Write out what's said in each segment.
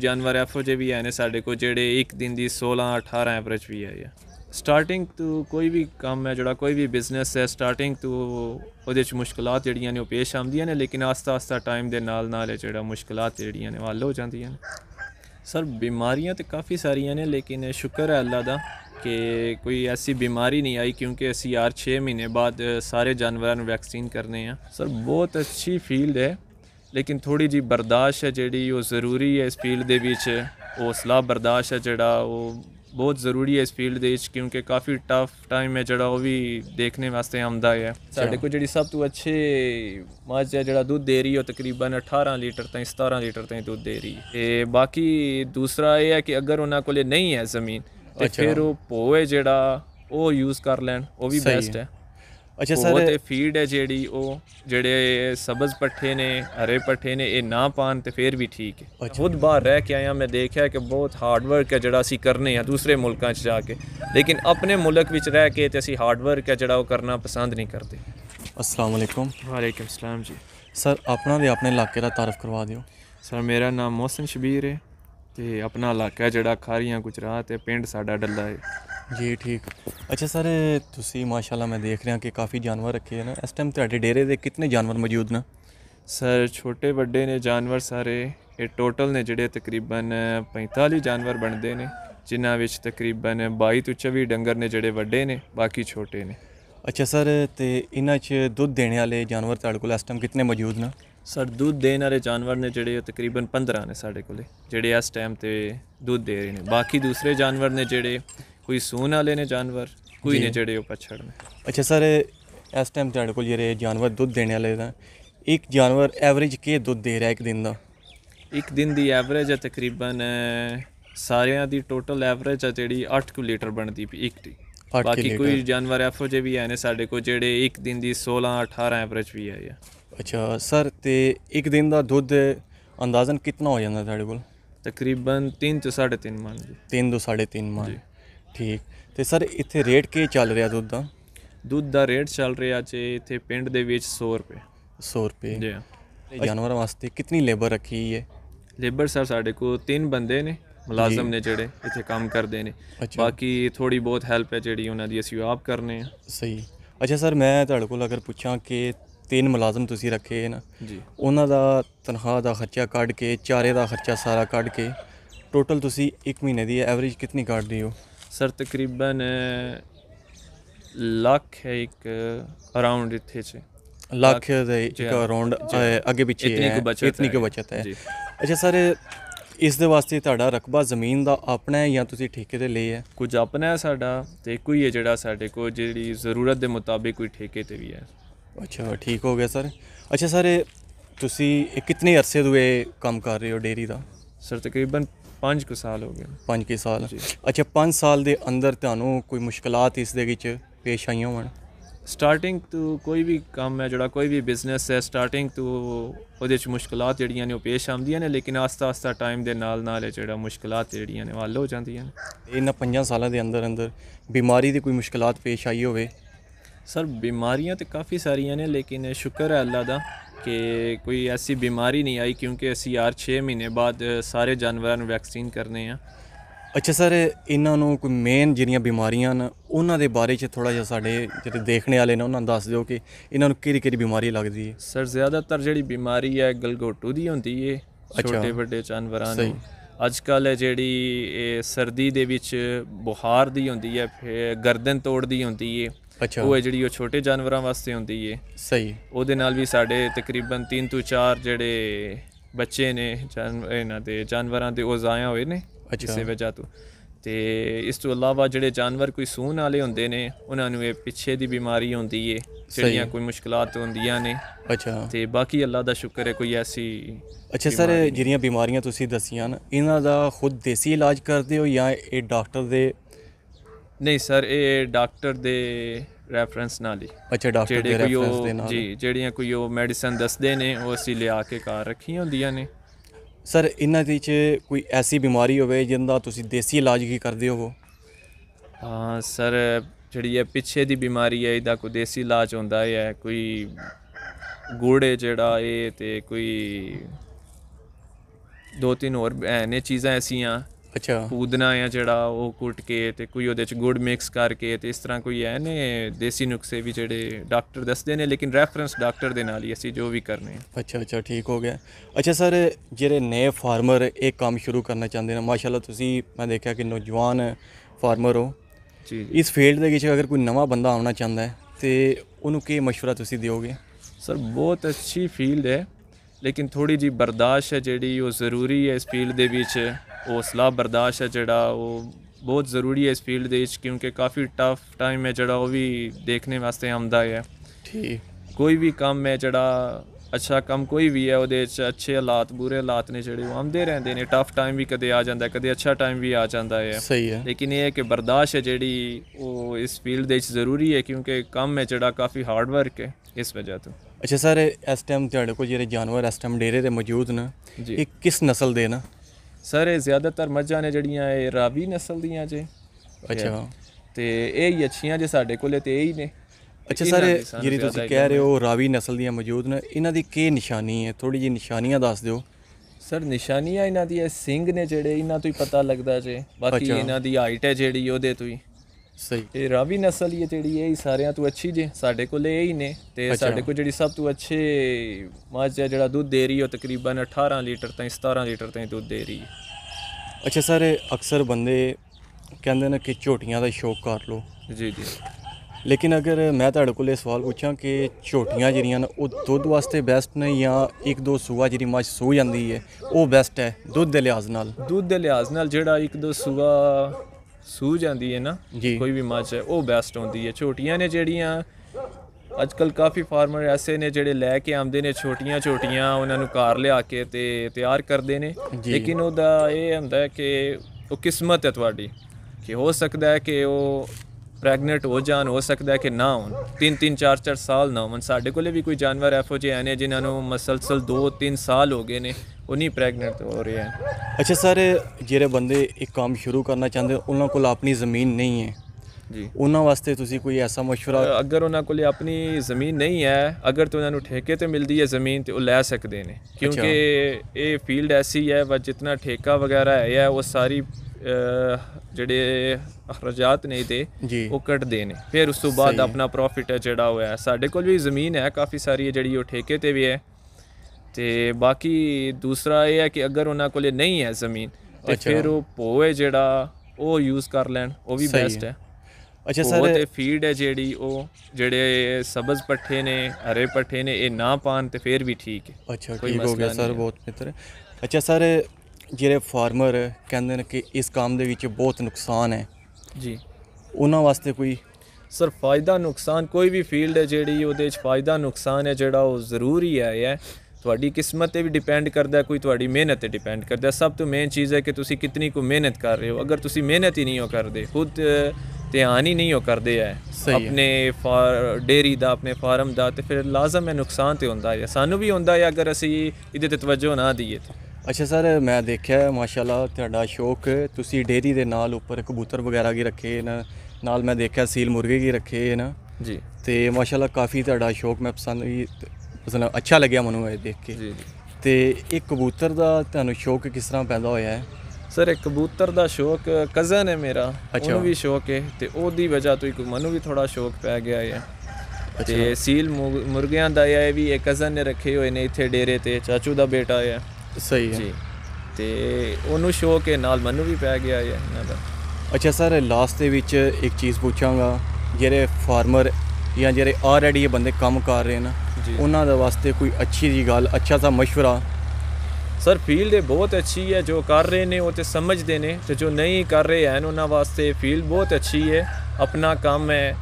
ਜਾਨਵਰ ਐਫਓ ਜੇ ਵੀ ਆਏ ਨੇ ਸਾਡੇ ਕੋਲ ਜਿਹੜੇ ਇੱਕ ਦਿਨ ਦੀ 16 18 ਐਵਰੇਜ ਵੀ ਆਈ ਹੈ ਸਟਾਰਟਿੰਗ ਤੋਂ ਕੋਈ ਵੀ ਕੰਮ ਹੈ ਜਿਹੜਾ ਕੋਈ ਵੀ ਬਿਜ਼ਨਸ ਹੈ ਸਟਾਰਟਿੰਗ ਤੋਂ ਉਹਦੇ ਚ ਮੁਸ਼ਕਲਾਂ ਜਿਹੜੀਆਂ ਨੇ ਉਹ ਪੇਸ਼ ਆਉਂਦੀਆਂ ਨੇ ਲੇਕਿਨ ਆਸਤਾ ਆਸਤਾ ਟਾਈਮ ਦੇ ਨਾਲ ਨਾਲ ਜਿਹੜਾ ਮੁਸ਼ਕਲਾਂ ਜਿਹੜੀਆਂ ਨੇ ਹੱਲ ਹੋ ਜਾਂਦੀਆਂ ਨੇ ਸਰ ਬਿਮਾਰੀਆਂ ਤੇ ਕਾਫੀ ਸਾਰੀਆਂ ਨੇ ਲੇਕਿਨ ਸ਼ੁਕਰ ਹੈ ਅੱਲਾ ਦਾ ਕਿ ਕੋਈ ਐਸੀ ਬਿਮਾਰੀ ਨਹੀਂ ਆਈ ਕਿਉਂਕਿ ਅਸੀਂ ਯਾਰ 6 ਮਹੀਨੇ ਬਾਅਦ ਸਾਰੇ ਜਾਨਵਰਾਂ ਨੂੰ ਵੈਕਸੀਨ ਕਰਨੇ ਆ ਸਰ ਬਹੁਤ ਅੱਛੀ ਫੀਲਡ ਹੈ ਲੇਕਿਨ ਥੋੜੀ ਜੀ ਬਰਦਾਸ਼ਤ ਹੈ ਜਿਹੜੀ ਉਹ ਜ਼ਰੂਰੀ ਹੈ ਇਸ ਫੀਲਡ ਦੇ ਵਿੱਚ ਉਹ ਸਲਾਹ ਬਰਦਾਸ਼ਤ ਹੈ ਜਿਹੜਾ ਉਹ ਬਹੁਤ ਜ਼ਰੂਰੀ ਹੈ ਇਸ ਫੀਲਡ ਦੇ ਵਿੱਚ ਕਿਉਂਕਿ ਕਾਫੀ ਟਫ ਟਾਈਮ ਹੈ ਜਿਹੜਾ ਉਹ ਵੀ ਦੇਖਣੇ ਵਾਸਤੇ ਆਉਂਦਾ ਹੈ ਸਾਡੇ ਕੋਲ ਜਿਹੜੀ ਸਭ ਤੋਂ ਅੱਛੇ ਮਾਝ ਹੈ ਜਿਹੜਾ ਦੁੱਧ ਦੇ ਰਹੀ ਹੈ ਤਕਰੀਬਨ 18 ਲੀਟਰ ਤਾਈਂ 17 ਲੀਟਰ ਤਾਈਂ ਦੁੱਧ ਦੇ ਰਹੀ ਹੈ ਤੇ ਬਾਕੀ ਦੂਸਰਾ ਇਹ ਹੈ ਕਿ ਅਗਰ ਉਹਨਾਂ ਕੋਲੇ ਨਹੀਂ ਹੈ ਜ਼ਮੀਨ ਤੇ ਫਿਰ ਉਹ ਪੋਏ ਜਿਹੜਾ ਉਹ ਯੂਜ਼ ਕਰ ਲੈਣ ਉਹ ਵੀ ਬੈਸਟ ਹੈ ਅੱਛਾ ਸਰ ਉਹ ਤੇ ਫੀਡ ਹੈ ਜਿਹੜੀ ਉਹ ਜਿਹੜੇ ਸਬਜ਼ ਪੱਠੇ ਨੇ ਹਰੇ ਪੱਠੇ ਨੇ ਇਹ ਨਾ ਪਾਣ ਤੇ ਫੇਰ ਵੀ ਠੀਕ ਹੈ ਖੁਦ ਬਾਹਰ ਰਹਿ ਕੇ ਆਇਆ ਮੈਂ ਦੇਖਿਆ ਕਿ ਬਹੁਤ ਹਾਰਡ ਵਰਕ ਹੈ ਜਿਹੜਾ ਅਸੀਂ ਕਰਨੇ ਆ ਦੂਸਰੇ ਮੁਲਕਾਂ 'ਚ ਜਾ ਕੇ ਲੇਕਿਨ ਆਪਣੇ ਮੁਲਕ ਵਿੱਚ ਰਹਿ ਕੇ ਤੇ ਅਸੀਂ ਹਾਰਡ ਵਰਕ ਹੈ ਜਿਹੜਾ ਉਹ ਕਰਨਾ ਪਸੰਦ ਨਹੀਂ ਕਰਦੇ ਅਸਲਾਮ ਅਲੈਕੁਮ ਵਾਲੇਕਮ ਸਲਾਮ ਜੀ ਸਰ ਆਪਣਾ ਤੇ ਆਪਣੇ ਇਲਾਕੇ ਦਾ ਤਾਰਫ ਕਰਵਾ ਦਿਓ ਸਰ ਮੇਰਾ ਨਾਮ ਮੋਹਸਨ ਸ਼ਬੀਰ ਹੈ ਤੇ ਆਪਣਾ ਇਲਾਕਾ ਜਿਹੜਾ ਖਾਰੀਆਂ ਗੁਜਰਾਤ ਹੈ ਪਿੰਡ ਸਾਡਾ ਡੱਲਾ ਹੈ ਜੀ ਠੀਕ ਅੱਛਾ ਸਰ ਤੁਸੀਂ ਮਾਸ਼ਾਅੱਲਾ ਮੈਂ ਦੇਖ ਰਿਹਾ ਕਿ ਕਾਫੀ ਜਾਨਵਰ ਰੱਖੇ ਹਨ ਇਸ ਟਾਈਮ ਤੁਹਾਡੇ ਡੇਰੇ ਦੇ ਕਿੰਨੇ ਜਾਨਵਰ ਮੌਜੂਦ ਨੇ ਸਰ ਛੋਟੇ ਵੱਡੇ ਨੇ ਜਾਨਵਰ ਸਾਰੇ ਇਹ ਟੋਟਲ ਨੇ ਜਿਹੜੇ ਤਕਰੀਬਨ 45 ਜਾਨਵਰ ਬਣਦੇ ਨੇ ਜਿਨ੍ਹਾਂ ਵਿੱਚ ਤਕਰੀਬਨ 22 ਤੋਂ 24 ਡੰਗਰ ਨੇ ਜਿਹੜੇ ਵੱਡੇ ਨੇ ਬਾਕੀ ਛੋਟੇ ਨੇ ਅੱਛਾ ਸਰ ਤੇ ਇਹਨਾਂ 'ਚ ਦੁੱਧ ਦੇਣ ਵਾਲੇ ਜਾਨਵਰ ਤੁਹਾਡੇ ਕੋਲ ਇਸ ਟਾਈਮ ਕਿੰਨੇ ਮੌਜੂਦ ਨੇ ਸਰ ਦੁੱਧ ਦੇਣ ਵਾਲੇ ਜਾਨਵਰ ਨੇ ਜਿਹੜੇ ਤਕਰੀਬਨ 15 ਨੇ ਸਾਡੇ ਕੋਲੇ ਜਿਹੜੇ ਇਸ ਟਾਈਮ ਤੇ ਦੁੱਧ ਦੇ ਰਹੇ ਨੇ ਬਾਕੀ ਦੂਸਰੇ ਜਾਨਵਰ ਨੇ ਜਿਹੜੇ कोई सून आले ने जानवर कोई ने जेह्ड़े ओह् पच्छड़ अच्छा सर इस टाइम तेरे को जानवर दुद्ध देने आह्ले तां जानवर एवरेज के दुद्ध दे रहा है एक दिन का एक दिन की एवरेज है तकरीबन सारेआं की टोटल एवरेज है जी अट्ठ किलो लीटर बनती इक बाकी कोई जानवर ऐफो जे भी है साढ़े कोल जेह्ड़े इक दिन की सोलह अठारह एवरेज भी है अच्छा सर ते इक दिन का दुद्ध अंदाजन कितना हो जाता थुआढ़े तकरीबन तीन तो साढ़े तीन मान जी तीन तो साढ़े तीन मान जी ਠੀਕ ਤੇ ਸਰ ਇੱਥੇ ਰੇਟ ਕੀ ਚੱਲ ਰਿਹਾ ਦੁੱਧ ਦਾ ਦੁੱਧ ਦਾ ਰੇਟ ਚੱਲ ਰਿਹਾ ਜੇ ਇੱਥੇ ਪਿੰਡ ਦੇ ਵਿੱਚ 100 ਰੁਪਏ 100 ਰੁਪਏ ਜੀ ਤੇ ਜਾਨਵਰਾਂ ਵਾਸਤੇ ਕਿੰਨੀ ਲੇਬਰ ਰੱਖੀ ਹੈ ਲੇਬਰ ਸਰ ਸਾਡੇ ਕੋਲ ਤਿੰਨ ਬੰਦੇ ਨੇ ਮੁਲਾਜ਼ਮ ਨੇ ਜਿਹੜੇ ਇੱਥੇ ਕੰਮ ਕਰਦੇ ਨੇ ਬਾਕੀ ਥੋੜੀ ਬਹੁਤ ਹੈਲਪ ਹੈ ਜਿਹੜੀ ਉਹਨਾਂ ਦੀ ਅਸੀਂ ਆਪ ਕਰਨੇ ਆ ਸਹੀ ਅੱਛਾ ਸਰ ਮੈਂ ਤੁਹਾਡੇ ਕੋਲ ਅਗਰ ਪੁੱਛਾਂ ਕਿ ਤਿੰਨ ਮੁਲਾਜ਼ਮ ਤੁਸੀਂ ਰੱਖੇ ਹੈ ਨਾ ਜੀ ਉਹਨਾਂ ਦਾ ਤਨਖਾਹ ਦਾ ਖਰਚਾ ਕੱਢ ਕੇ ਚਾਰੇ ਦਾ ਖਰਚਾ ਸਾਰਾ ਕੱਢ ਕੇ ਟੋਟਲ ਤੁਸੀਂ 1 ਮਹੀਨੇ ਦੀ ਐਵਰੇਜ ਕਿੰਨੀ ਕੱਢਦੇ ਹੋ ਸਰ ਤਕਰੀਬਨ ਲੱਖ ਹੈ ਇੱਕ ਅਰਾਊਂਡ ਇੱਥੇ ਚ ਲੱਖ ਦੇ ਇੱਕ ਅਰਾਊਂਡ ਅੱਗੇ ਪਿੱਛੇ ਹੈ ਇਤਨੀ ਕੁ ਬਚਤ ਹੈ ਅੱਛਾ ਸਰ ਇਸ ਦੇ ਵਾਸਤੇ ਤੁਹਾਡਾ ਰਕਬਾ ਜ਼ਮੀਨ ਦਾ ਆਪਣਾ ਹੈ ਜਾਂ ਤੁਸੀਂ ਠੇਕੇ ਤੇ ਲਈ ਹੈ ਕੁਝ ਆਪਣਾ ਹੈ ਸਾਡਾ ਤੇ ਕੋਈ ਹੈ ਜਿਹੜਾ ਸਾਡੇ ਕੋਲ ਜਿਹੜੀ ਜ਼ਰੂਰਤ ਦੇ ਮੁਤਾਬਿਕ ਕੋਈ ਠੇਕੇ ਤੇ ਵੀ ਹੈ ਅੱਛਾ ਠੀਕ ਹੋ ਗਿਆ ਸਰ ਅੱਛਾ ਸਰ ਤੁਸੀਂ ਕਿੰਨੇ ਅਰਸੇ ਤੋਂ ਇਹ ਕੰਮ ਕਰ ਰਹੇ ਹੋ ਡੇਰੀ ਦਾ ਸਰ ਤਕਰੀਬਨ 5 ਕੁ ਸਾਲ ਹੋ ਗਏ 5 ਕੁ ਸਾਲ ਅੱਛਾ 5 ਸਾਲ ਦੇ ਅੰਦਰ ਤੁਹਾਨੂੰ ਕੋਈ ਮੁਸ਼ਕਲਾਂ ਇਸ ਦੇ ਵਿੱਚ ਪੇਸ਼ ਆਈਆਂ ਹੋਣ ਸਟਾਰਟਿੰਗ ਤੋਂ ਕੋਈ ਵੀ ਕੰਮ ਹੈ ਜਿਹੜਾ ਕੋਈ ਵੀ ਬਿਜ਼ਨਸ ਹੈ ਸਟਾਰਟਿੰਗ ਤੋਂ ਉਹਦੇ ਵਿੱਚ ਮੁਸ਼ਕਲਾਂ ਜਿਹੜੀਆਂ ਨੇ ਉਹ ਪੇਸ਼ ਆਉਂਦੀਆਂ ਨੇ ਲੇਕਿਨ ਆਸਤਾ-ਆਸਤਾ ਟਾਈਮ ਦੇ ਨਾਲ-ਨਾਲ ਜਿਹੜਾ ਮੁਸ਼ਕਲਾਂ ਜਿਹੜੀਆਂ ਨੇ ਹੱਲ ਹੋ ਜਾਂਦੀਆਂ ਨੇ ਇਹਨਾਂ 5 ਸਾਲਾਂ ਦੇ ਅੰਦਰ ਅੰਦਰ ਬਿਮਾਰੀ ਦੀ ਕੋਈ ਮੁਸ਼ਕਲਾਂ ਪੇਸ਼ ਆਈ ਹੋਵੇ ਸਰ ਬਿਮਾਰੀਆਂ ਤੇ ਕਾਫੀ ਸਾਰੀਆਂ ਨੇ ਲੇਕਿਨ ਸ਼ੁਕਰ ਹੈ ਅੱਲਾ ਦਾ ਕਿ ਕੋਈ ਐਸੀ ਬਿਮਾਰੀ ਨਹੀਂ ਆਈ ਕਿਉਂਕਿ ਅਸੀਂ ਆਰ 6 ਮਹੀਨੇ ਬਾਅਦ ਸਾਰੇ ਜਾਨਵਰਾਂ ਨੂੰ ਵੈਕਸੀਨ ਕਰਨੇ ਆ ਅੱਛਾ ਸਰ ਇਹਨਾਂ ਨੂੰ ਕੋਈ ਮੇਨ ਜਿਹੜੀਆਂ ਬਿਮਾਰੀਆਂ ਨੇ ਉਹਨਾਂ ਦੇ ਬਾਰੇ 'ਚ ਥੋੜਾ ਜਿਹਾ ਸਾਡੇ ਜਿਹੜੇ ਦੇਖਣ ਵਾਲੇ ਨੇ ਉਹਨਾਂ ਨੂੰ ਦੱਸ ਦਿਓ ਕਿ ਇਹਨਾਂ ਨੂੰ ਕਿਹੜੀ ਕਿਹੜੀ ਬਿਮਾਰੀ ਲੱਗਦੀ ਹੈ ਸਰ ਜ਼ਿਆਦਾਤਰ ਜਿਹੜੀ ਬਿਮਾਰੀ ਹੈ ਗਲਗੋਟੂ ਦੀ ਹੁੰਦੀ ਹੈ ਛੋਟੇ ਵੱਡੇ ਜਾਨਵਰਾਂ ਨੂੰ ਅੱਜ ਕੱਲ ਜਿਹੜੀ ਇਹ ਸਰਦੀ ਦੇ ਵਿੱਚ ਬੁਖਾਰ ਦੀ ਹੁੰਦੀ ਹੈ ਫਿਰ ਗਰਦਨ ਤੋੜਦੀ ਹੁੰਦੀ ਹੈ ਅੱਛਾ ਉਹ ਹੈ ਜਿਹੜੀ ਉਹ ਛੋਟੇ ਜਾਨਵਰਾਂ ਵਾਸਤੇ ਹੁੰਦੀ ਏ ਸਹੀ ਉਹਦੇ ਨਾਲ ਵੀ ਸਾਡੇ ਤਕਰੀਬਨ 3 ਤੋਂ 4 ਜਿਹੜੇ ਬੱਚੇ ਨੇ ਇਹਨਾਂ ਦੇ ਜਾਨਵਰਾਂ ਦੇ ਉਹ ਜ਼ਾਇਆ ਹੋਏ ਨੇ ਇਸੇ ਵਜ੍ਹਾ ਤੋਂ ਤੇ ਇਸ ਤੋਂ ਇਲਾਵਾ ਜਿਹੜੇ ਜਾਨਵਰ ਕੋਈ ਸੂਨ ਵਾਲੇ ਹੁੰਦੇ ਨੇ ਉਹਨਾਂ ਨੂੰ ਇਹ ਪਿੱਛੇ ਦੀ ਬਿਮਾਰੀ ਹੁੰਦੀ ਏ ਜਿਹੜੀਆਂ ਕੋਈ ਮੁਸ਼ਕਲਾਂ ਹੁੰਦੀਆਂ ਨੇ ਅੱਛਾ ਤੇ ਬਾਕੀ ਅੱਲਾ ਦਾ ਸ਼ੁਕਰ ਹੈ ਕੋਈ ਐਸੀ ਅੱਛਾ ਸਰ ਜਿਹੜੀਆਂ ਬਿਮਾਰੀਆਂ ਤੁਸੀਂ ਦੱਸੀਆਂ ਨਾ ਇਹਨਾਂ ਦਾ ਖੁਦ ਦੇਸੀ ਇਲਾਜ ਕਰਦੇ ਹੋ ਜਾਂ ਇਹ ਡਾਕਟਰ ਦੇ ਨਹੀਂ ਸਰ ਇਹ ਡਾਕਟਰ ਦੇ ਰੈਫਰੈਂਸ ਨਾਲ ਹੀ ਅੱਛਾ ਡਾਕਟਰ ਦੇ ਰੈਫਰੈਂਸ ਦੇ ਨਾਲ ਜੀ ਜਿਹੜੀਆਂ ਕੋਈ ਉਹ ਮੈਡੀਸਨ ਦੱਸਦੇ ਨੇ ਉਹ ਅਸੀਂ ਲਿਆ ਕੇ ਘਰ ਰੱਖੀਆਂ ਹੁੰਦੀਆਂ ਨੇ ਸਰ ਇਹਨਾਂ ਦੇ ਵਿੱਚ ਕੋਈ ਐਸੀ ਬਿਮਾਰੀ ਹੋਵੇ ਜਿੰਦਾ ਤੁਸੀਂ ਦੇਸੀ ਇਲਾਜ ਕੀ ਕਰਦੇ ਹੋ ਹਾਂ ਸਰ ਜਿਹੜੀ ਇਹ ਪਿੱਛੇ ਦੀ ਬਿਮਾਰੀ ਹੈ ਇਹਦਾ ਕੋਈ ਦੇਸੀ ਇਲਾਜ ਹੁੰਦਾ ਹੈ ਕੋਈ ਗੋੜੇ ਜਿਹੜਾ ਇਹ ਤੇ ਕੋਈ ਦੋ ਤਿੰਨ ਹੋਰ ਨੇ ਚੀਜ਼ਾਂ ਐਸੀਆਂ ਅੱਛਾ ਪੂਦਨਾ ਆ ਜਿਹੜਾ ਉਹ ਕੁੱਟ ਕੇ ਤੇ ਕੋਈ ਉਹਦੇ ਚ ਗੁੜ ਮਿਕਸ ਕਰਕੇ ਤੇ ਇਸ ਤਰ੍ਹਾਂ ਕੋਈ ਐ ਨੇ ਦੇਸੀ ਨੁਕਸੇ ਵੀ ਜਿਹੜੇ ਡਾਕਟਰ ਦੱਸਦੇ ਨੇ ਲੇਕਿਨ ਰੈਫਰੈਂਸ ਡਾਕਟਰ ਦੇ ਨਾਲ ਹੀ ਅਸੀਂ ਜੋ ਵੀ ਕਰਨੇ ਅੱਛਾ ਅੱਛਾ ਠੀਕ ਹੋ ਗਿਆ ਅੱਛਾ ਸਰ ਜਿਹੜੇ ਨਵੇਂ ਫਾਰਮਰ ਇਹ ਕੰਮ ਸ਼ੁਰੂ ਕਰਨਾ ਚਾਹੁੰਦੇ ਨੇ ਮਾਸ਼ਾਅੱਲਾ ਤੁਸੀਂ ਮੈਂ ਦੇਖਿਆ ਕਿ ਨੌਜਵਾਨ ਫਾਰਮਰ ਹੋ ਜੀ ਇਸ ਫੀਲਡ ਦੇ ਵਿੱਚ ਅਗਰ ਕੋਈ ਨਵਾਂ ਬੰਦਾ ਆਉਣਾ ਚਾਹੁੰਦਾ ਹੈ ਤੇ ਉਹਨੂੰ ਕੀ مشورہ ਤੁਸੀਂ ਦਿਓਗੇ ਸਰ ਬਹੁਤ ਅੱਛੀ ਫੀਲਡ ਹੈ ਲੇਕਿਨ ਥੋੜੀ ਜੀ ਬਰਦਾਸ਼ਤ ਹੈ ਜਿਹੜੀ ਉਹ ਜ਼ਰੂਰੀ ਹੈ ਇਸ ਫੀਲਡ ਦੇ ਵਿੱਚ ਹੌਸਲਾ ਬਰਦਾਸ਼ਤ ਹੈ ਜਿਹੜਾ ਉਹ ਬਹੁਤ ਜ਼ਰੂਰੀ ਹੈ ਇਸ ਫੀਲਡ ਦੇ ਵਿੱਚ ਕਿਉਂਕਿ ਕਾਫੀ ਟਫ ਟਾਈਮ ਹੈ ਜਿਹੜਾ ਉਹ ਵੀ ਦੇਖਣੇ ਵਾਸਤੇ ਆਉਂਦਾ ਹੈ ਠੀਕ ਕੋਈ ਵੀ ਕੰਮ ਹੈ ਜਿਹੜਾ ਅੱਛਾ ਕੰਮ ਕੋਈ ਵੀ ਹੈ ਉਹਦੇ ਵਿੱਚ ਅੱਛੇ ਹਾਲਾਤ ਬੁਰੇ ਹਾਲਾਤ ਨੇ ਜਿਹੜੇ ਉਹ ਆਉਂਦੇ ਰਹਿੰਦੇ ਨੇ ਟਫ ਟਾਈਮ ਵੀ ਕਦੇ ਆ ਜਾਂਦਾ ਕਦੇ ਅੱਛਾ ਟਾਈਮ ਵੀ ਆ ਜਾਂਦਾ ਹੈ ਸਹੀ ਹੈ ਲੇਕਿਨ ਇਹ ਹੈ ਕਿ ਬਰਦਾਸ਼ਤ ਹੈ ਜਿਹੜੀ ਉਹ ਇਸ ਫੀਲਡ ਦੇ ਵਿੱਚ ਜ਼ਰੂਰੀ ਹੈ ਕਿਉਂਕਿ ਕੰਮ ਹੈ ਜਿਹੜਾ ਕਾਫੀ ਹਾਰਡ ਵਰਕ ਹੈ ਇਸ ਵਜ੍ਹਾ ਤੋਂ ਅੱਛਾ ਸਰ ਇਸ ਟਾਈਮ ਤੁਹਾਡੇ ਕੋਲ ਜਿਹੜੇ ਜਾਨਵਰ ਇਸ ਟਾਈਮ ਡੇਰੇ ਤੇ ਮੌਜੂਦ ਨੇ ਇਹ ਕਿਸ ਨਸਲ ਦੇ ਨੇ ਸਰ ਇਹ ਜ਼ਿਆਦਾਤਰ ਮੱਝਾਂ ਨੇ ਜਿਹੜੀਆਂ ਇਹ ਰਾਵੀ ਨਸਲ ਦੀਆਂ ਜੇ ਅੱਛਾ ਤੇ ਇਹ ਹੀ ਅੱਛੀਆਂ ਜੇ ਸਾਡੇ ਕੋਲੇ ਤੇ ਇਹ ਹੀ ਨੇ ਅੱਛਾ ਸਰ ਜਿਹੜੀ ਤੁਸੀਂ ਕਹਿ ਰਹੇ ਹੋ ਰਾਵੀ ਨਸਲ ਦੀਆਂ ਮੌਜੂਦ ਨੇ ਇਹਨਾਂ ਦੀ ਕੀ ਨਿਸ਼ਾਨੀ ਹੈ ਥੋੜੀ ਜੀ ਨਿਸ਼ਾਨੀਆਂ ਦੱਸ ਦਿਓ ਸਰ ਨਿਸ਼ਾਨੀਆਂ ਇਹਨਾਂ ਦੀ ਇਹ ਸਿੰਘ ਨੇ ਜਿਹੜੇ ਇਹਨਾਂ ਤੋਂ ਹੀ ਪਤਾ ਲੱਗਦਾ ਜੇ ਬਾਕੀ ਇਹਨਾਂ ਦੀ ਹਾਈਟ ਹੈ ਜਿਹੜੀ ਉਹਦੇ ਤੋਂ ਹੀ ਸਹੀ ਇਹ ਰਾਵੀ ਨਸਲ ਇਹ ਜਿਹੜੀ ਹੈ ਇਹ ਸਾਰਿਆਂ ਤੋਂ ਅੱਛੀ ਜੇ ਸਾਡੇ ਕੋਲ ਇਹ ਹੀ ਨੇ ਤੇ ਸਾਡੇ ਕੋਲ ਜਿਹੜੀ ਸਭ ਤੋਂ ਅੱਛੇ ਮਾਝ ਹੈ ਜਿਹੜਾ ਦੁੱਧ ਦੇ ਰਹੀ ਹੈ ਤਕਰੀਬਨ 18 ਲੀਟਰ ਤਾਈਂ 17 ਲੀਟਰ ਤਾਈਂ ਦੁੱਧ ਦੇ ਰਹੀ ਹੈ ਅੱਛਾ ਸਰ ਅਕਸਰ ਬੰਦੇ ਕਹਿੰਦੇ ਨੇ ਕਿ ਝੋਟੀਆਂ ਦਾ ਸ਼ੌਕ ਕਰ ਲਓ ਜੀ ਜੀ ਲੇਕਿਨ ਅਗਰ ਮੈਂ ਤੁਹਾਡੇ ਕੋਲ ਇਹ ਸਵਾਲ ਪੁੱਛਾਂ ਕਿ ਝੋਟੀਆਂ ਜਿਹੜੀਆਂ ਨੇ ਉਹ ਦੁੱਧ ਵਾਸਤੇ ਬੈਸਟ ਨੇ ਜਾਂ ਇੱਕ ਦੋ ਸੂਆ ਜਿਹੜੀ ਮੱਝ ਸੂ ਜਾਂਦੀ ਹੈ ਉਹ ਬੈਸਟ ਹੈ ਦੁੱਧ ਦੇ ਲਿਹਾਜ਼ ਨਾਲ ਦੁੱਧ ਦੇ ਲਿਹਾਜ਼ ਨਾਲ ਜਿਹੜਾ ਇੱਕ ਦੋ ਸੂਆ ਸੂਝ ਆਂਦੀ ਹੈ ਨਾ ਕੋਈ ਵੀ ਮੱਛ ਹੈ ਉਹ ਬੈਸਟ ਹੁੰਦੀ ਹੈ ਛੋਟੀਆਂ ਨੇ ਜਿਹੜੀਆਂ ਅੱਜ ਕੱਲ ਕਾਫੀ ਫਾਰਮਰ ਐਸੇ ਨੇ ਜਿਹੜੇ ਲੈ ਕੇ ਆਉਂਦੇ ਨੇ ਛੋਟੀਆਂ ਛੋਟੀਆਂ ਉਹਨਾਂ ਨੂੰ ਕਾਰ ਲਿਆ ਕੇ ਤੇ ਤਿਆਰ ਕਰਦੇ ਨੇ ਲੇਕਿਨ ਉਹਦਾ ਇਹ ਹੁੰਦਾ ਕਿ ਉਹ ਕਿਸਮਤ ਹੈ ਤੁਹਾਡੀ ਕਿ ਹੋ ਸਕਦਾ ਹੈ ਕਿ ਉਹ ਪ੍ਰੈਗਨੈਂਟ ਹੋ ਜਾਣ ਹੋ ਸਕਦਾ ਹੈ ਕਿ ਨਾ ਹੋਣ 3 3 4 4 ਸਾਲ ਨਾ ਹੋਣ ਸਾਡੇ ਕੋਲੇ ਵੀ ਕੋਈ ਜਾਨਵਰ ਐਫਓ ਜੇ ਆਨੇ ਜਿਨ੍ਹਾਂ ਨੂੰ ਮਸਲਸਲ 2 3 ਸਾਲ ਹੋ ਗਏ ਨੇ ਉਨੀ ਪ੍ਰੈਗਨੈਂਟ ਹੋ ਰਹੀ ਹੈ ਅੱਛਾ ਸਰ ਜਿਹੜੇ ਬੰਦੇ ਇੱਕ ਕੰਮ ਸ਼ੁਰੂ ਕਰਨਾ ਚਾਹੁੰਦੇ ਉਹਨਾਂ ਕੋਲ ਆਪਣੀ ਜ਼ਮੀਨ ਨਹੀਂ ਹੈ ਜੀ ਉਹਨਾਂ ਵਾਸਤੇ ਤੁਸੀਂ ਕੋਈ ਐਸਾ ਮਸ਼ਵਰਾ ਅਗਰ ਉਹਨਾਂ ਕੋਲ ਆਪਣੀ ਜ਼ਮੀਨ ਨਹੀਂ ਹੈ ਅਗਰ ਤੇ ਉਹਨਾਂ ਨੂੰ ਠੇਕੇ ਤੇ ਮਿਲਦੀ ਹੈ ਜ਼ਮੀਨ ਤੇ ਉਹ ਲੈ ਸਕਦੇ ਨੇ ਕਿਉਂਕਿ ਇਹ ਫੀਲਡ ਐਸੀ ਹੈ ਵਾ ਜਿੰਨਾ ਠੇਕਾ ਵਗੈਰਾ ਹੈ ਉਹ ਸਾਰੀ ਜਿਹੜੇ ਅਖਰਾਜਾਤ ਨੇ ਤੇ ਉਹ ਕੱਟਦੇ ਨੇ ਫਿਰ ਉਸ ਤੋਂ ਬਾਅਦ ਆਪਣਾ ਪ੍ਰੋਫਿਟ ਹੈ ਜਿਹੜਾ ਹੋਇਆ ਸਾਡੇ ਕੋਲ ਵੀ ਜ਼ਮੀਨ ਹੈ ਕਾਫੀ ਸਾਰੀ ਹੈ ਜਿਹੜੀ ਉਹ ਠੇਕੇ ਤੇ ਵੀ ਹੈ ਤੇ ਬਾਕੀ ਦੂਸਰਾ ਇਹ ਹੈ ਕਿ ਅਗਰ ਉਹਨਾਂ ਕੋਲੇ ਨਹੀਂ ਹੈ ਜ਼ਮੀਨ ਤੇ ਫਿਰ ਉਹ ਪੋਏ ਜਿਹੜਾ ਉਹ ਯੂਜ਼ ਕਰ ਲੈਣ ਉਹ ਵੀ ਬੈਸਟ ਹੈ ਅੱਛਾ ਸਰ ਉਹ ਤੇ ਫੀਡ ਹੈ ਜਿਹੜੀ ਉਹ ਜਿਹੜੇ ਸਬਜ਼ ਪੱਠੇ ਨੇ ਹਰੇ ਪੱਠੇ ਨੇ ਇਹ ਨਾ ਪਾਣ ਤੇ ਫਿਰ ਵੀ ਠੀਕ ਹੈ ਅੱਛਾ ਠੀਕ ਹੋ ਗਿਆ ਸਰ ਬਹੁਤ ਬਿਹਤਰ ਅੱਛਾ ਸਰ ਜਿਹੜੇ ਫਾਰਮਰ ਕਹਿੰਦੇ ਨੇ ਕਿ ਇਸ ਕੰਮ ਦੇ ਵਿੱਚ ਬਹੁਤ ਨੁਕਸਾਨ ਹੈ ਜੀ ਉਹਨਾਂ ਵਾਸਤੇ ਕੋਈ ਸਰ ਫਾਇਦਾ ਨੁਕਸਾਨ ਕੋਈ ਵੀ ਫੀਲਡ ਹੈ ਜਿਹੜੀ ਉਹਦੇ ਵਿੱਚ ਫਾਇਦਾ ਨੁਕਸਾਨ ਹੈ ਜਿਹੜਾ ਉਹ ਜ਼ਰੂਰੀ ਹੈ ਹੈ ਤੁਹਾਡੀ ਕਿਸਮਤ ਤੇ ਵੀ ਡਿਪੈਂਡ ਕਰਦਾ ਕੋਈ ਤੁਹਾਡੀ ਮਿਹਨਤ ਤੇ ਡਿਪੈਂਡ ਕਰਦਾ ਸਭ ਤੋਂ ਮੇਨ ਚੀਜ਼ ਹੈ ਕਿ ਤੁਸੀਂ ਕਿੰਨੀ ਕੋ ਮਿਹਨਤ ਕਰ ਰਹੇ ਹੋ ਅਗਰ ਤੁਸੀਂ ਮਿਹਨਤ ਹੀ ਨਹੀਂ ਹੋ ਕਰਦੇ ਖੁਦ ਧਿਆਨ ਹੀ ਨਹੀਂ ਹੋ ਕਰਦੇ ਹੈ ਆਪਣੇ ਡੇਰੀ ਦਾ ਆਪਣੇ ਫਾਰਮ ਦਾ ਤੇ ਫਿਰ ਲਾਜ਼ਮ ਹੈ ਨੁਕਸਾਨ ਤੇ ਹੁੰਦਾ ਹੈ ਸਾਨੂੰ ਵੀ ਹੁੰਦਾ ਹੈ ਅਗਰ ਅਸੀਂ ਇਹਦੇ ਤੇ ਤਵੱਜੋ ਨਾ ਦਈਏ ਤਾਂ ਅੱਛਾ ਸਰ ਮੈਂ ਦੇਖਿਆ ਮਾਸ਼ਾਅੱਲਾ ਤੁਹਾਡਾ ਸ਼ੌਕ ਤੁਸੀਂ ਡੇਰੀ ਦੇ ਨਾਲ ਉੱਪਰ ਕਬੂਤਰ ਵਗੈਰਾ ਵੀ ਰੱਖੇ ਨਾ ਨਾਲ ਮੈਂ ਦੇਖਿਆ ਸੀਲ ਮੁਰਗੇ ਵੀ ਰੱਖੇ ਨਾ ਜੀ ਤੇ ਮਾਸ਼ਾਅੱਲਾ ਕਾਫੀ ਤੁਹਾਡਾ ਸ਼ੌਕ ਮੈਂ ਪਸੰਦ ਮਤਲਬ ਅੱਛਾ ਲੱਗਿਆ ਮਨੂੰ ਇਹ ਦੇਖ ਕੇ ਜੀ ਜੀ ਤੇ ਇਹ ਕਬੂਤਰ ਦਾ ਤੁਹਾਨੂੰ ਸ਼ੌਕ ਕਿਸ ਤਰ੍ਹਾਂ ਪੈਦਾ ਹੋਇਆ ਹੈ ਸਰ ਇਹ ਕਬੂਤਰ ਦਾ ਸ਼ੌਕ ਕਜ਼ਨ ਹੈ ਮੇਰਾ ਉਹਨੂੰ ਵੀ ਸ਼ੌਕ ਹੈ ਤੇ ਉਹਦੀ ਵਜ੍ਹਾ ਤੋਂ ਇੱਕ ਮਨੂੰ ਵੀ ਥੋੜਾ ਸ਼ੌਕ ਪੈ ਗਿਆ ਹੈ ਤੇ ਸੀਲ ਮੁਰਗਿਆਂ ਦਾ ਇਹ ਵੀ ਇੱਕ ਕਜ਼ਨ ਨੇ ਰੱਖੇ ਹੋਏ ਨੇ ਇੱਥੇ ਡੇਰੇ ਤੇ ਚਾਚੂ ਦਾ ਬੇਟਾ ਹੈ ਸਹੀ ਹੈ ਜੀ ਤੇ ਉਹਨੂੰ ਸ਼ੌਕ ਹੈ ਨਾਲ ਮਨੂੰ ਵੀ ਪੈ ਗਿਆ ਹੈ ਇਹਨਾਂ ਦਾ ਅੱਛਾ ਸਰ ਲਾਸਟ ਦੇ ਵਿੱਚ ਇੱਕ ਚੀਜ਼ ਪੁੱਛਾਂਗਾ ਜਿਹੜੇ ਫਾਰਮਰ ਜਾਂ ਜਿਹੜੇ ਆਲਰੇਡੀ ਇਹ ਬੰਦੇ ਕੰਮ ਕਰ ਰਹੇ ਨਾ ਉਹਨਾਂ ਦੇ ਵਾਸਤੇ ਕੋਈ ਅੱਛੀ ਜੀ ਗੱਲ ਅੱਛਾ ਸਾ مشورہ ਸਰ ਫੀਲਡ ਇਹ ਬਹੁਤ ਅੱਛੀ ਹੈ ਜੋ ਕਰ ਰਹੇ ਨੇ ਉਹ ਤੇ ਸਮਝਦੇ ਨੇ ਤੇ ਜੋ ਨਹੀਂ ਕਰ ਰਹੇ ਹਨ ਉਹਨਾਂ ਵਾਸਤੇ ਫੀਲਡ ਬਹੁਤ ਅੱਛੀ ਹੈ ਆਪਣਾ ਕੰਮ ਹੈ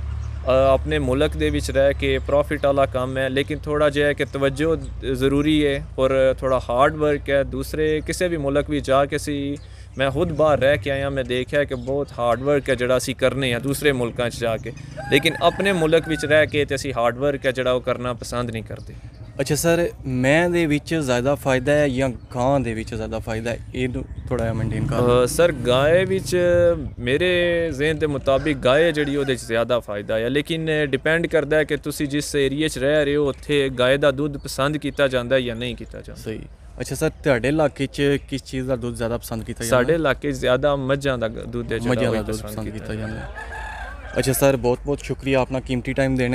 ਆਪਣੇ ਮੁਲਕ ਦੇ ਵਿੱਚ ਰਹਿ ਕੇ ਪ੍ਰੋਫਿਟ ਵਾਲਾ ਕੰਮ ਹੈ ਲੇਕਿਨ ਥੋੜਾ ਜਿਹਾ ਕਿ ਤਵੱਜੋ ਜ਼ਰੂਰੀ ਹੈ ਔਰ ਥੋੜਾ ਹਾਰਡ ਵਰਕ ਹੈ ਦੂਸਰੇ ਕਿਸੇ ਵੀ ਮੁਲਕ ਵੀ ਜਾ ਕੇ ਸੀ ਮੈਂ ਖੁਦ ਬਾਹਰ ਰਹਿ ਕੇ ਆਇਆ ਮੈਂ ਦੇਖਿਆ ਕਿ ਬਹੁਤ ਹਾਰਡ ਵਰਕ ਹੈ ਜਿਹੜਾ ਅਸੀਂ ਕਰਨੇ ਆ ਦੂਸਰੇ ਮੁਲਕਾਂ 'ਚ ਜਾ ਕੇ ਲੇਕਿਨ ਆਪਣੇ ਮੁਲਕ ਵਿੱਚ ਰਹਿ ਕੇ ਤੇ ਅਸੀਂ ਹਾਰਡ ਵਰਕ ਹੈ ਜਿਹੜਾ ਉਹ ਕਰਨਾ ਪਸੰਦ ਨਹੀਂ ਕਰਦੇ ਅੱਛਾ ਸਰ ਮੈਂ ਦੇ ਵਿੱਚ ਜ਼ਿਆਦਾ ਫਾਇਦਾ ਹੈ ਜਾਂ ਗਾਂ ਦੇ ਵਿੱਚ ਜ਼ਿਆਦਾ ਫਾਇਦਾ ਹੈ ਇਹ ਥੋੜਾ ਜਿਹਾ ਮੇਨਟੇਨ ਕਰ ਸਰ ਗਾਏ ਵਿੱਚ ਮੇਰੇ ਜ਼ਿਹਨ ਦੇ ਮੁਤਾਬਿਕ ਗਾਏ ਜਿਹੜੀ ਉਹਦੇ 'ਚ ਜ਼ਿਆਦਾ ਫਾਇਦਾ ਹੈ ਲੇਕਿਨ ਡਿਪੈਂਡ ਕਰਦਾ ਹੈ ਕਿ ਤੁਸੀਂ ਜਿਸ ਏਰੀਆ 'ਚ ਰਹਿ ਰਹੇ ਹੋ ਉੱਥੇ ਗਾਏ ਦਾ ਦੁੱਧ ਪਸੰਦ ਕੀਤਾ ਜਾਂਦਾ ਹੈ ਜਾਂ ਨਹੀਂ ਕੀਤਾ ਜਾਂਦਾ ਸਹੀ ਅੱਛਾ ਸਰ ਤੁਹਾਡੇ ਇਲਾਕੇ 'ਚ ਕਿਸ ਚੀਜ਼ ਦਾ ਦੁੱਧ ਜ਼ਿਆਦਾ ਪਸੰਦ ਕੀਤਾ ਜਾਂਦਾ ਸਾਡੇ ਇਲਾਕੇ 'ਚ ਜ਼ਿਆਦਾ ਮੱਝਾਂ ਦਾ ਦੁੱਧ ਜਿਹੜਾ ਮੱਝਾਂ ਪਸੰਦ ਕੀਤਾ ਜਾਂਦਾ ਅੱਛਾ ਸਰ ਬਹੁਤ ਬਹੁਤ ਸ਼ੁਕਰੀਆ ਆਪਣਾ ਕੀਮਤੀ ਟਾਈਮ ਦੇਣ